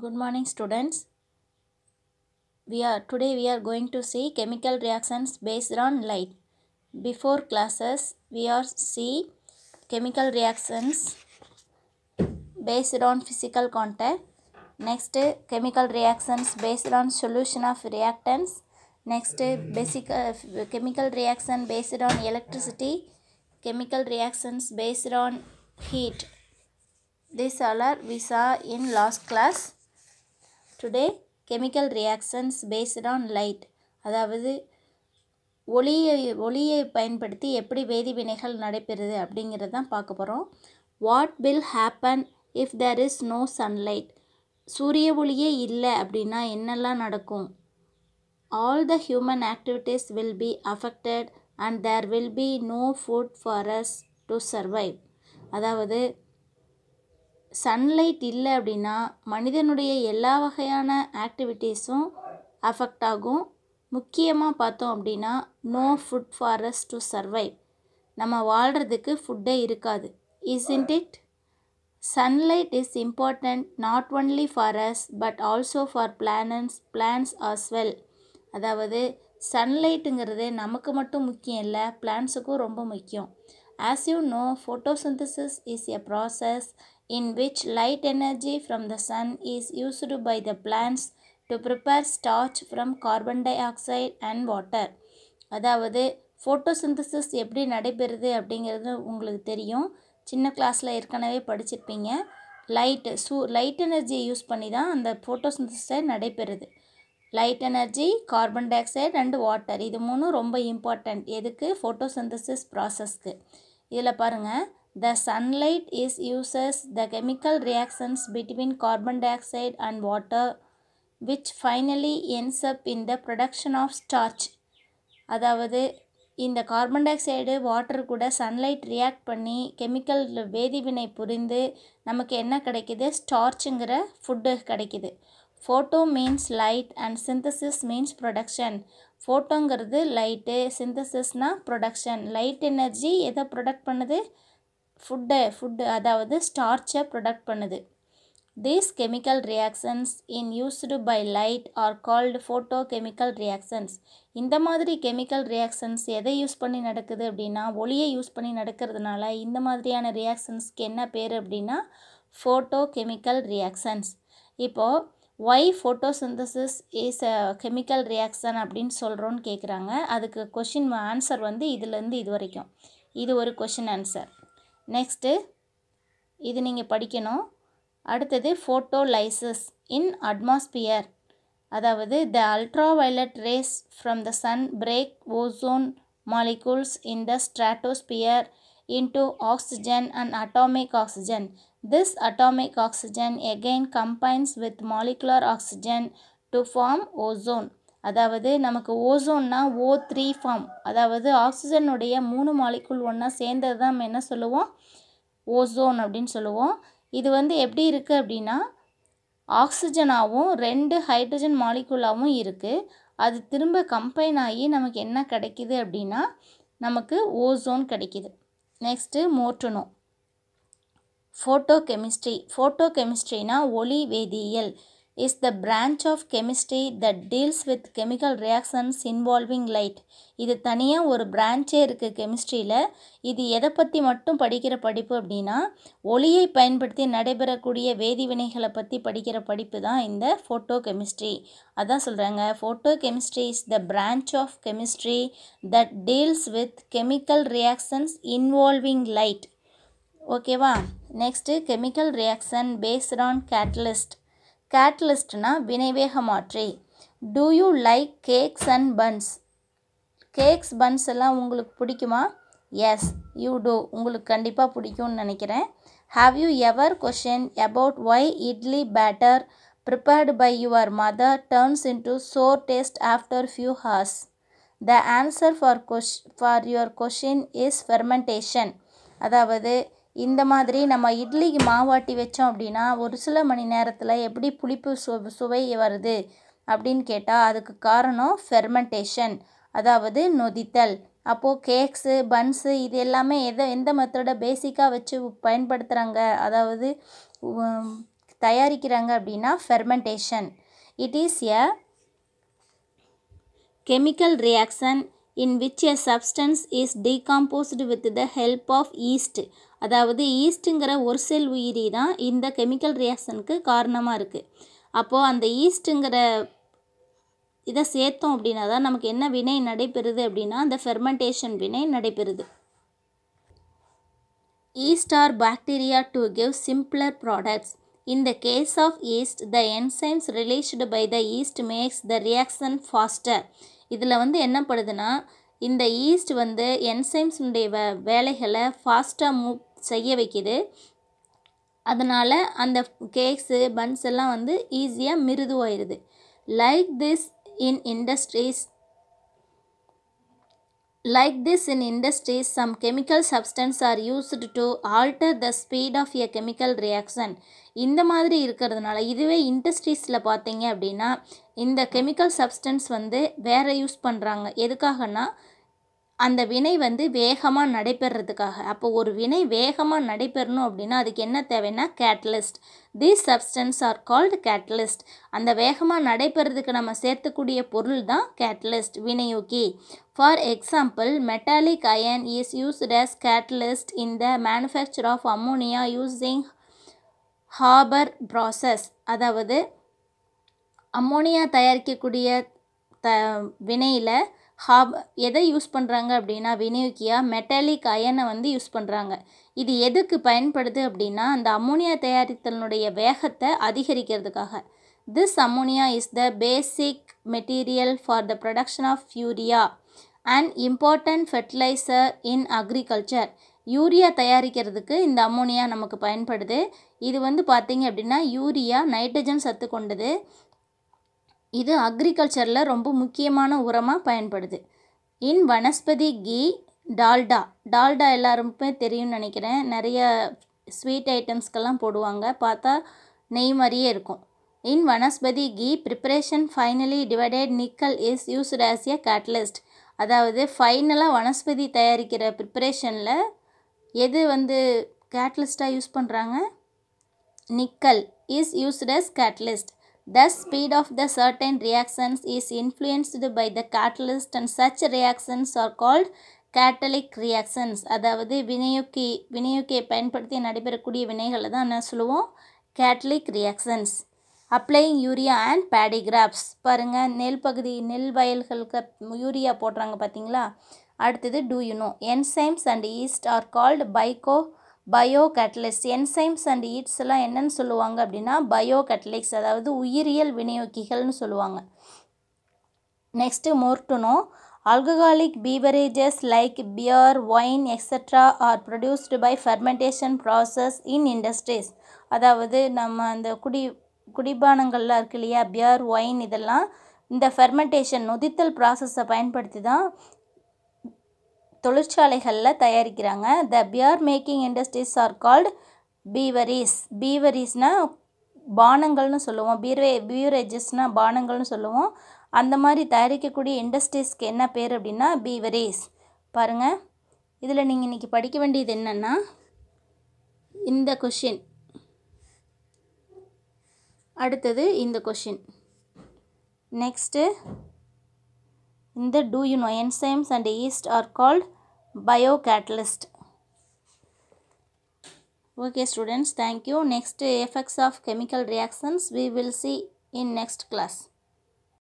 good morning students we are today we are going to see chemical reactions based on light before classes we are see chemical reactions based on physical contact next chemical reactions based on solution of reactants next basic uh, chemical reaction based on electricity chemical reactions based on heat these all are we saw in last class today chemical reactions based on light அதாவது ஒளியை ஒளியை பயன்படுத்தி எப்படி வேதிவினைகள் நடைபெறுது அப்படிங்கிறது தான் பார்க்க போகிறோம் what will happen if there is no sunlight சூரிய ஒளியே இல்லை அப்படின்னா என்னெல்லாம் நடக்கும் all the human activities will be affected and there will be no food for us to survive அதாவது சன்லைட் இல்லை அப்படின்னா மனிதனுடைய எல்லா வகையான ஆக்டிவிட்டீஸும் அஃபெக்ட் ஆகும் முக்கியமாக பார்த்தோம் அப்படின்னா no food for us to survive நம்ம வாழ்கிறதுக்கு ஃபுட்டே இருக்காது isn't it sunlight is important not only for us but also for plants plants as well அதாவது சன்லைட்டுங்கிறது நமக்கு மட்டும் முக்கியம் இல்லை பிளான்ஸுக்கும் ரொம்ப முக்கியம் as you know photosynthesis is a process in which light energy from the sun is used by the plants to prepare starch from carbon dioxide and water அதாவது ஃபோட்டோசிந்தசிஸ் எப்படி நடைபெறுது அப்படிங்கிறது உங்களுக்கு தெரியும் சின்ன கிளாஸில் ஏற்கனவே படிச்சிருப்பீங்க லைட்டு சூ லைட் எனர்ஜியை யூஸ் பண்ணி தான் அந்த ஃபோட்டோசிந்தசிஸை நடைபெறுது light energy carbon dioxide and water இது மூணும் ரொம்ப இம்பார்ட்டண்ட் எதுக்கு ஃபோட்டோசிந்தசிஸ் ப்ராசஸ்க்கு இதில் பாருங்கள் The sunlight is uses the chemical reactions between carbon dioxide and water which finally ends up in the production of starch. அதாவது இந்த கார்பன் டை ஆக்சைடு வாட்டர் கூட sunlight react பண்ணி கெமிக்கல் வேதிவினை புரிந்து நமக்கு என்ன கிடைக்கிது ஸ்டார்ச்சுங்கிற ஃபுட்டு கிடைக்கிது photo means light and synthesis means production ஃபோட்டோங்கிறது லைட்டு சிந்தசிஸ்னால் ப்ரொடக்ஷன் லைட் எனர்ஜி எதை ப்ரொடக்ட் பண்ணுது ஃபுட்டை ஃபுட்டு அதாவது ஸ்டார்ச்சை ப்ரொடக்ட் பண்ணுது these chemical reactions in used by light are called photo chemical reactions இந்த மாதிரி கெமிக்கல் ரியாக்ஷன்ஸ் எதை யூஸ் பண்ணி நடக்குது அப்படின்னா ஒளியை யூஸ் பண்ணி நடக்கிறதுனால இந்த மாதிரியான ரியாக்ஷன்ஸ்க்கு என்ன பேர் அப்படின்னா ஃபோட்டோ கெமிக்கல் ரியாக்ஷன்ஸ் இப்போது why photosynthesis is a chemical reaction அப்படின்னு சொல்கிறோன்னு கேட்குறாங்க அதுக்கு கொஷின் ஆன்சர் வந்து இதுலேருந்து இது வரைக்கும் இது ஒரு கொஷின் ஆன்சர் நெக்ஸ்ட்டு இது நீங்கள் படிக்கணும் அடுத்தது ஃபோட்டோலைசஸ் இன் அட்மாஸ்பியர் அதாவது the ultra violet rays from the sun break ozone molecules in the stratosphere into oxygen and atomic oxygen this atomic oxygen again combines with molecular oxygen to form ozone அதாவது நமக்கு ஓசோன்னா ஓ three form அதாவது ஆக்சிஜனுடைய மூணு மாலிக்குள் ஒன்றா சேர்ந்தது தான் நம்ம என்ன சொல்லுவோம் ஓசோன் அப்படின்னு சொல்லுவோம் இது வந்து எப்படி இருக்குது அப்படின்னா ஆக்சிஜனாகவும் ரெண்டு ஹைட்ரஜன் மாலிகுலாகவும் இருக்குது அது திரும்ப கம்பைன் ஆகி நமக்கு என்ன கிடைக்கிது அப்படின்னா நமக்கு ஓசோன் கிடைக்கிது நெக்ஸ்ட்டு மோட்டனோ ஃபோட்டோ கெமிஸ்ட்ரி ஃபோட்டோ கெமிஸ்ட்ரினா ஒளி வேதியியல் is the branch of chemistry the deals with chemical reactions involving light இது தனியாக ஒரு பிரான்ச்சே இருக்குது கெமிஸ்ட்ரியில் இது எதை பற்றி மட்டும் படிக்கிற படிப்பு அப்படின்னா ஒளியை பயன்படுத்தி நடைபெறக்கூடிய வேதிவினைகளை பற்றி படிக்கிற படிப்பு தான் இந்த ஃபோட்டோ கெமிஸ்ட்ரி அதான் சொல்கிறாங்க photo chemistry is the branch of chemistry that deals with chemical reactions involving light ஓகேவா next chemical reaction based on catalyst கேட்டலிஸ்ட்னா வினைவேக மாற்றி do you like cakes and buns cakes buns எல்லாம் உங்களுக்கு பிடிக்குமா எஸ் யூ டூ உங்களுக்கு கண்டிப்பாக பிடிக்கும்னு நினைக்கிறேன் have you ever question about why idli batter prepared by your mother turns into sour taste after few hours the answer for கொஷ் for your question is fermentation அதாவது இந்த மாதிரி நம்ம இட்லிக்கு மாவாட்டி வச்சோம் அப்படின்னா ஒரு சில மணி நேரத்தில் எப்படி புளிப்பு சு சுவை வருது அப்படின்னு கேட்டால் அதுக்கு காரணம் ஃபெர்மெண்டேஷன் அதாவது நொதித்தல் அப்போது கேக்ஸு பன்ஸு இது எல்லாமே எதை எந்த மெத்தடை பேசிக்காக வச்சு பயன்படுத்துகிறாங்க அதாவது தயாரிக்கிறாங்க அப்படின்னா fermentation it is a chemical reaction in which a substance is decomposed with the help of yeast அதாவது ஈஸ்ட்டுங்கிற ஒரு செல் உயிரி தான் இந்த கெமிக்கல் ரியாக்ஷனுக்கு காரணமாக இருக்குது அப்போது அந்த ஈஸ்ட்டுங்கிற இதை சேர்த்தோம் அப்படின்னா தான் நமக்கு என்ன வினை நடைபெறுது அப்படின்னா அந்த ஃபெர்மெண்டேஷன் வினை நடைபெறுது yeast or bacteria to give simpler products in the case of yeast the enzymes released by the yeast makes the reaction faster இதில் வந்து என்ன படுதுன்னா இந்த ஈஸ்ட் வந்து என்சைம்ஸுடைய வே வேலைகளை ஃபாஸ்ட்டாக மூவ் செய்ய வைக்கிது அதனால் அந்த கேக்ஸு பன்ஸ் எல்லாம் வந்து ஈஸியாக மிருதுவாயிடுது like this in industries Like this in industries, some chemical substance are used to alter the speed of a chemical reaction. இந்த மாதிரி இருக்கிறது நால் இதுவே industriesல பார்த்தீங்க அப்படினா, இந்த chemical substance வந்து வேறு யூஸ் பண்ணுறாங்க எதுக்காகனா அந்த வினை வந்து வேகமாக நடைபெறதுக்காக அப்போ ஒரு வினை வேகமாக நடைபெறணும் அப்படின்னா அதுக்கு என்ன தேவைன்னா catalyst these substance are called catalyst அந்த வேகமாக நடைபெறதுக்கு நம்ம சேர்த்துக்கூடிய பொருள் தான் கேட்டலிஸ்ட் வினையூக்கி for example metallic iron is used as catalyst in the manufacture of ammonia using Haber process அதாவது அம்மோனியா தயாரிக்கக்கூடிய த வினையில் ஹாப் எதை யூஸ் பண்ணுறாங்க அப்படின்னா வினையூக்கியா மெட்டாலிக் அயனை வந்து யூஸ் பண்ணுறாங்க இது எதுக்கு பயன்படுது அப்படின்னா அந்த அம்மோனியா தயாரித்தலினுடைய வேகத்தை அதிகரிக்கிறதுக்காக this ammonia is the basic material for the production of urea and important fertiliser in agriculture urea தயாரிக்கிறதுக்கு இந்த அம்மோனியா நமக்கு பயன்படுது இது வந்து பார்த்தீங்க அப்படின்னா யூரியா நைட்ரஜன் சத்து கொண்டது இது அக்ரிகல்ச்சரில் ரொம்ப முக்கியமான உரமாக பயன்படுது இன் வனஸ்பதி கீ டால்டா டால்டா எல்லாருமே தெரியும்னு நினைக்கிறேன் நிறைய ஸ்வீட் ஐட்டம்ஸ்க்கெல்லாம் போடுவாங்க பார்த்தா நெய் மாதிரியே இருக்கும் in vanaspati ghee preparation finally divided nickel is used as a catalyst அதாவது ஃபைனலாக வனஸ்பதி தயாரிக்கிற ப்ரிப்பரேஷனில் எது வந்து கேட்லிஸ்ட்டாக யூஸ் பண்ணுறாங்க nickel is used as catalyst The speed of the certain reactions is influenced by the catalyst and such reactions are called catalytic reactions அதாவது வினையூக்கி வினையூக்கியை பயன்படுத்தி நடைபெறக்கூடிய வினைகளை தான் என்ன சொல்லுவோம் catalytic reactions applying urea and paddy crops பாருங்கள் நெல் பகுதி நெல் வயல்களுக்கு யூரியா போடுறாங்க பார்த்தீங்களா அடுத்தது do you know enzymes and yeast are called பைக்கோ bio catalysts enzymes and yeasts எல்லாம் என்னன்னு சொல்லுவாங்க அப்படின்னா பயோ கேட்டலிக்ஸ் அதாவது உயிரியல் விநியோகிகள்னு சொல்லுவாங்க நெக்ஸ்ட்டு மோர்டுனோ alcoholic beverages like beer wine extra are produced by fermentation process in industries அதாவது நம்ம அந்த குடி குடிபானங்கள்லாம் இருக்கு இல்லையா பியர் ஒயின் இதெல்லாம் இந்த ஃபெர்மெண்டேஷன் நொதித்தல் ப்ராசஸை பயன்படுத்தி தான் தொழிற்சாலைகளில் தயாரிக்கிறாங்க the beer making industries are called breweries பீவரிஸ்னால் பானங்கள்னு சொல்லுவோம் பீர்வே பியூரேஜஸ்னால் பானங்கள்னு சொல்லுவோம் அந்த மாதிரி தயாரிக்கக்கூடிய இண்டஸ்ட்ரீஸ்க்கு என்ன பேர் அப்படின்னா பீவரிஸ் பாருங்கள் இதில் நீங்கள் இன்றைக்கி படிக்க வேண்டியது என்னென்னா இந்த கொஷின் அடுத்தது இந்த question next In the do you know enzymes and yeast are called biocatalyst. Okay students, thank you. Next effects of chemical reactions we will see in next class.